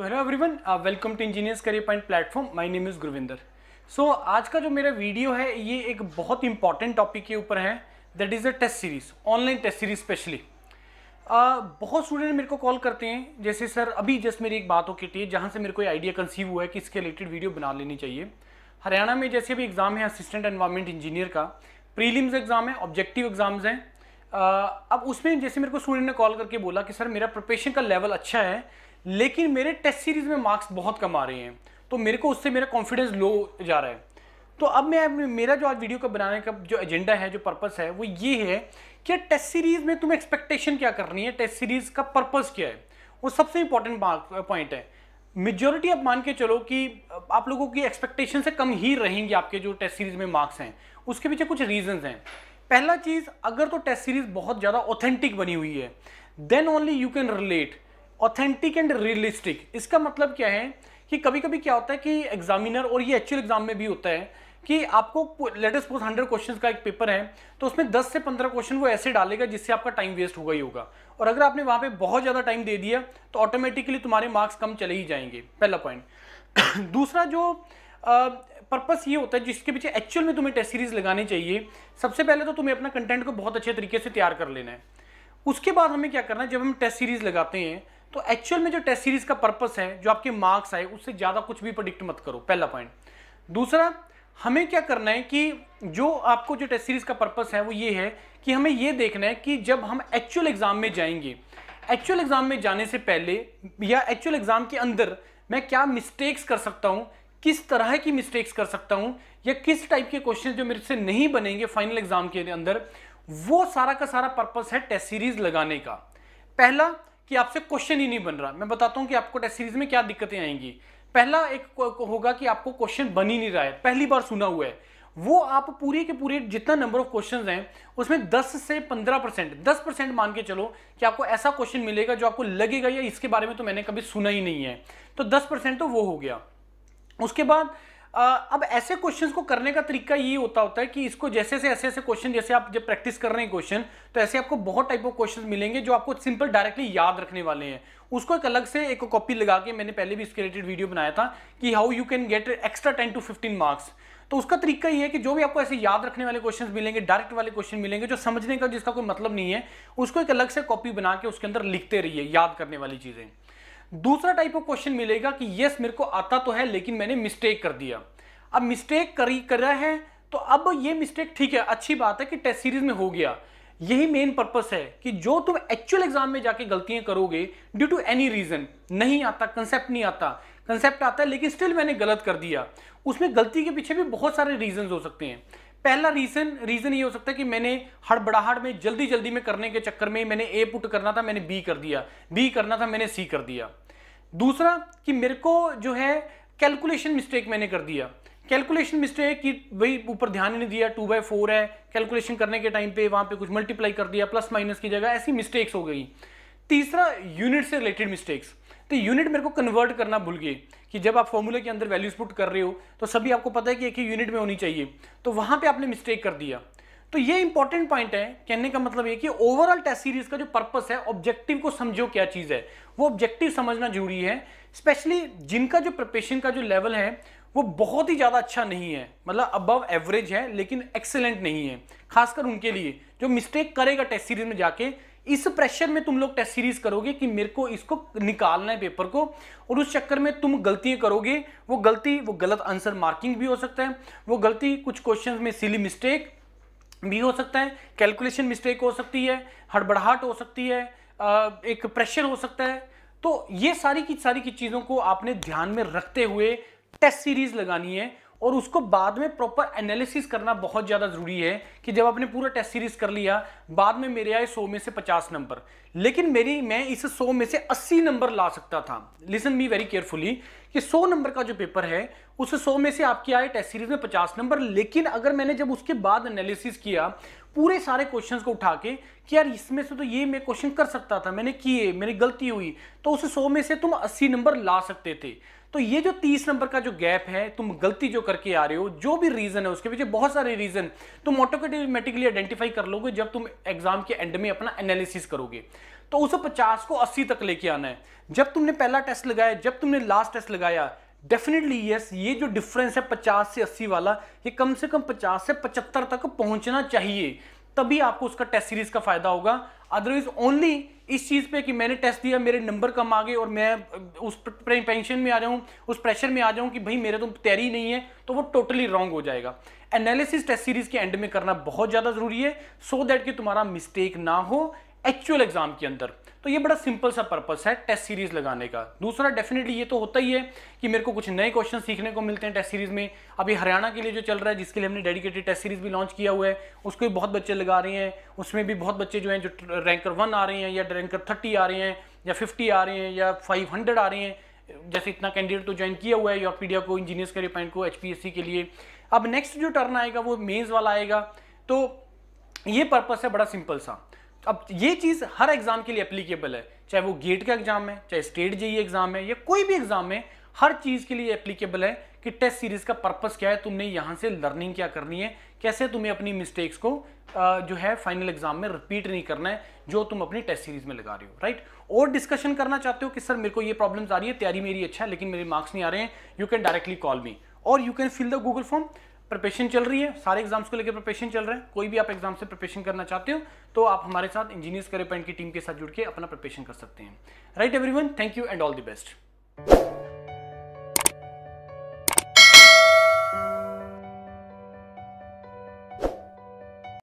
so hello everyone welcome to Engineers Career Point platform my name is Gurvinder so आज का जो मेरा video है ये एक बहुत इंपॉर्टेंट टॉपिक के ऊपर है that is a test series online test series specially बहुत स्टूडेंट मेरे को कॉल करते हैं जैसे सर अभी जस्ट मेरी एक बात हो की थी जहाँ से मेरे को आइडिया कंसीव हुआ है कि इसके रिलेटेड वीडियो बना लेनी चाहिए हरियाणा में जैसे भी एग्ज़ाम है असिस्टेंट एनवायरमेंट इंजीनियर का प्रीलिम्स एग्ज़ाम है ऑब्जेक्टिव एग्ज़ाम्स हैं uh, अब उसमें जैसे मेरे को स्टूडेंट ने कॉल करके बोला कि सर मेरा प्रोपेशन का लेवल अच्छा है लेकिन मेरे टेस्ट सीरीज में मार्क्स बहुत कम आ रहे हैं तो मेरे को उससे मेरा कॉन्फिडेंस लो जा रहा है तो अब मैं मेरा जो आज वीडियो का बनाने का जो एजेंडा है जो पर्पस है वो ये है कि टेस्ट सीरीज में तुम्हें एक्सपेक्टेशन क्या करनी है टेस्ट सीरीज का पर्पस क्या है वो सबसे इंपॉर्टेंट पॉइंट uh, है मेजोरिटी आप मान के चलो कि uh, आप लोगों की एक्सपेक्टेशन से कम ही रहेंगे आपके जो टेस्ट सीरीज में मार्क्स हैं उसके पीछे कुछ रीजंस हैं पहला चीज़ अगर तो टेस्ट सीरीज बहुत ज़्यादा ऑथेंटिक बनी हुई है then only you can relate authentic and realistic इसका मतलब क्या है कि कभी कभी क्या होता है कि एग्जामिनर और ये एक्चुअल एग्जाम में भी होता है कि आपको लेटेस्ट पोस्ट हंड्रेड क्वेश्चन का एक पेपर है तो उसमें दस से पंद्रह क्वेश्चन वो ऐसे डालेगा जिससे आपका टाइम वेस्ट होगा ही होगा और अगर आपने वहाँ पे बहुत ज़्यादा टाइम दे दिया तो ऑटोमेटिकली तुम्हारे मार्क्स कम चले ही जाएंगे पहला पॉइंट दूसरा जो पर्पस ये होता है जिसके पीछे एक्चुअल में तुम्हें टेस्ट सीरीज लगानी चाहिए सबसे पहले तो तुम्हें अपना कंटेंट को बहुत अच्छे तरीके से तैयार कर लेना है उसके बाद हमें क्या करना है जब हम टेस्ट सीरीज लगाते हैं तो एक्चुअल में जो टेस्ट सीरीज का पर्पस है जो आपके मार्क्स आए उससे ज़्यादा कुछ भी प्रडिक्ट मत करो पहला पॉइंट दूसरा हमें क्या करना है कि जो आपको जो टेस्ट सीरीज़ का पर्पस है वो ये है कि हमें ये देखना है कि जब हम एक्चुअल एग्ज़ाम में जाएंगे एक्चुअल एग्ज़ाम में जाने से पहले या एक्चुअल एग्ज़ाम के अंदर मैं क्या मिस्टेक्स कर सकता हूँ किस तरह की मिस्टेक्स कर सकता हूँ या किस टाइप के क्वेश्चन जो मेरे से नहीं बनेंगे फाइनल एग्ज़ाम के अंदर वो सारा का सारा पर्पस है टेस्ट सीरीज़ लगाने का पहला कि आपसे क्वेश्चन ही नहीं बन रहा मैं बताता हूँ कि आपको टेस्ट सीरीज में क्या दिक्कतें आएंगी पहला एक होगा कि आपको क्वेश्चन बन ही नहीं रहा है पहली बार सुना हुआ है वो आप पूरे के पूरे जितना नंबर ऑफ क्वेश्चंस हैं उसमें 10 से 15 परसेंट दस परसेंट मान के चलो कि आपको ऐसा क्वेश्चन मिलेगा जो आपको लगेगा या इसके बारे में तो मैंने कभी सुना ही नहीं है तो 10 परसेंट तो वो हो गया उसके बाद अब ऐसे क्वेश्चंस को करने का तरीका ये होता होता है कि इसको जैसे से ऐसे ऐसे क्वेश्चन जैसे आप जब प्रैक्टिस कर रहे हैं क्वेश्चन तो ऐसे आपको बहुत टाइप ऑफ क्वेश्चन मिलेंगे जो आपको सिंपल डायरेक्टली याद रखने वाले हैं उसको एक अलग से एक कॉपी लगा के मैंने पहले भी इसके रिलेटेड वीडियो बनाया था कि how you can get extra ten to fifteen marks तो उसका तरीका ये है कि जो भी आपको ऐसे याद रखने वाले क्वेश्चन मिलेंगे डायरेक्ट वाले क्वेश्चन मिलेंगे जो समझने का जिसका कोई मतलब नहीं है उसको एक अलग से कॉपी बना के उसके अंदर लिखते रहिए याद करने वाली चीज़ें दूसरा टाइप ऑफ क्वेश्चन मिलेगा कि यस मेरे को आता तो है लेकिन मैंने मिस्टेक कर दिया अब मिस्टेक करी कर रहा है तो अब ये मिस्टेक ठीक है अच्छी बात है कि टेस्ट सीरीज में हो गया यही मेन पर्पस है कि जो तुम एक्चुअल एग्जाम में जाके गलतियां करोगे ड्यू टू एनी रीजन नहीं आता कंसेप्ट नहीं आता कंसेप्ट आता है लेकिन स्टिल मैंने गलत कर दिया उसमें गलती के पीछे भी बहुत सारे रीजन हो सकते हैं पहला रीजन रीजन ये हो सकता है कि मैंने हड़बड़ाहट में जल्दी जल्दी में करने के चक्कर में मैंने ए पुट करना था मैंने बी कर दिया बी करना था मैंने सी कर दिया दूसरा कि मेरे को जो है कैलकुलेशन मिस्टेक मैंने कर दिया कैलकुलेशन मिस्टेक कि भाई ऊपर ध्यान ही नहीं दिया टू बाई फोर है कैलकुलेशन करने के टाइम पे वहाँ पे कुछ मल्टीप्लाई कर दिया प्लस माइनस की जगह ऐसी मिस्टेक्स हो गई तीसरा यूनिट से रिलेटेड मिस्टेक्स तो यूनिट मेरे को कन्वर्ट करना भूल गए कि जब आप फॉर्मूले के अंदर वैल्यूज पुट कर रहे हो तो सभी आपको पता है कि एक ही यूनिट में होनी चाहिए तो वहां पे आपने मिस्टेक कर दिया तो ये इंपॉर्टेंट पॉइंट है कहने का मतलब ये कि ओवरऑल टेस्ट सीरीज का जो पर्पस है ऑब्जेक्टिव को समझो क्या चीज़ है वो ऑब्जेक्टिव समझना जरूरी है स्पेशली जिनका जो प्रिपरेशन का जो लेवल है वो बहुत ही ज़्यादा अच्छा नहीं है मतलब अबव एवरेज है लेकिन एक्सेलेंट नहीं है खासकर उनके लिए जो मिस्टेक करेगा टेस्ट सीरीज में जाके इस प्रेशर में तुम लोग टेस्ट सीरीज करोगे कि मेरे को इसको निकालना है पेपर को और उस चक्कर में तुम गलतियां करोगे वो गलती वो गलत आंसर मार्किंग भी हो सकता है वो गलती कुछ क्वेश्चन में सिली मिस्टेक भी हो सकता है कैलकुलेशन मिस्टेक हो सकती है हड़बड़ाहट हो सकती है एक प्रेशर हो सकता है तो ये सारी की सारी की चीज़ों को आपने ध्यान में रखते हुए टेस्ट सीरीज लगानी है और उसको बाद में प्रॉपर एनालिसिस करना बहुत ज़्यादा ज़रूरी है कि जब आपने पूरा टेस्ट सीरीज कर लिया बाद में मेरे आए सौ में से पचास नंबर लेकिन मेरी मैं इस सौ में से अस्सी नंबर ला सकता था लिसन मी वेरी केयरफुली कि सौ नंबर का जो पेपर है उस सौ में से आपके आए टेस्ट सीरीज में पचास नंबर लेकिन अगर मैंने जब उसके बाद एनालिसिस किया पूरे सारे क्वेश्चंस को उठा के कि यार इसमें से तो ये मैं क्वेश्चन कर सकता था मैंने किए मेरी गलती हुई तो उस सौ में से तुम अस्सी नंबर ला सकते थे तो ये जो तीस नंबर का जो गैप है तुम गलती जो करके आ रहे हो जो भी रीजन है उसके पीछे बहुत सारे रीजन तुम ऑटोमेटिकली आइडेंटिफाई कर लोगे जब तुम एग्जाम के एंड में अपना एनालिसिस करोगे तो उस पचास को अस्सी तक लेके आना है जब तुमने पहला टेस्ट लगाया जब तुमने लास्ट टेस्ट लगाया डेफिनेटली यस ये जो डिफरेंस है 50 से 80 वाला ये कम से कम 50 से 75 तक पहुंचना चाहिए तभी आपको उसका टेस्ट सीरीज का फायदा होगा अदरवाइज ओनली इस चीज़ पे कि मैंने टेस्ट दिया मेरे नंबर कम आ गए और मैं उस पेंशन में आ जाऊं उस प्रेशर में आ जाऊं कि भाई मेरे तो तैयारी नहीं है तो वो टोटली रॉन्ग हो जाएगा एनालिसिस टेस्ट सीरीज के एंड में करना बहुत ज़्यादा ज़रूरी है सो so दैट कि तुम्हारा मिस्टेक ना हो एक्चुअल एग्जाम के अंदर तो ये बड़ा सिंपल सा पर्पस है टेस्ट सीरीज लगाने का दूसरा डेफिनेटली ये तो होता ही है कि मेरे को कुछ नए क्वेश्चन सीखने को मिलते हैं टेस्ट सीरीज में अभी हरियाणा के लिए जो चल रहा है जिसके लिए हमने डेडिकेटेड टेस्ट सीरीज भी लॉन्च किया हुआ है उसको भी बहुत बच्चे लगा रहे हैं उसमें भी बहुत बच्चे जो हैं जो रैंकर वन आ रहे हैं या रैंकर थर्टी आ रहे हैं या फिफ्टी आ रहे हैं या फाइव हंड्रेड आ रहे हैं जैसे इतना कैंडिडेट तो ज्वाइन किया हुआ है या पीडिया को इंजीनियर्स करियर पॉइंट को एच के लिए अब नेक्स्ट जो टर्न आएगा वो मेन्स वाला आएगा तो ये पर्पस है बड़ा सिंपल सा अब ये चीज़ हर एग्ज़ाम के लिए एप्लीकेबल है चाहे वो गेट e का एग्ज़ाम है चाहे state JE e e exam है या कोई भी एग्ज़ाम है हर चीज़ के लिए एप्लीकेबल है कि टेस्ट सीरीज़ का पर्पस क्या है तुमने यहां से लर्निंग क्या करनी है कैसे तुम्हें अपनी मिस्टेक्स को जो है फाइनल एग्जाम में रिपीट नहीं करना है जो तुम अपनी टेस्ट सीरीज में लगा रहे हो राइट और डिस्कशन करना चाहते हो कि सर मेरे को ये प्रॉब्लम्स आ रही है तैयारी मेरी अच्छा है लेकिन मेरे मार्क्स नहीं आ रहे हैं you can directly call me और you can fill the Google form preparation चल रही है सारे एग्जाम्स को लेकर प्रिपरेशन चल रहे हैं कोई भी आप एग्जाम से प्रिपरेशन करना चाहते हो तो आप हमारे साथ इंजीनियर्स करियर पॉइंट की टीम के साथ जुड़ के अपना प्रिपरेशन कर सकते हैं right everyone thank you and all the best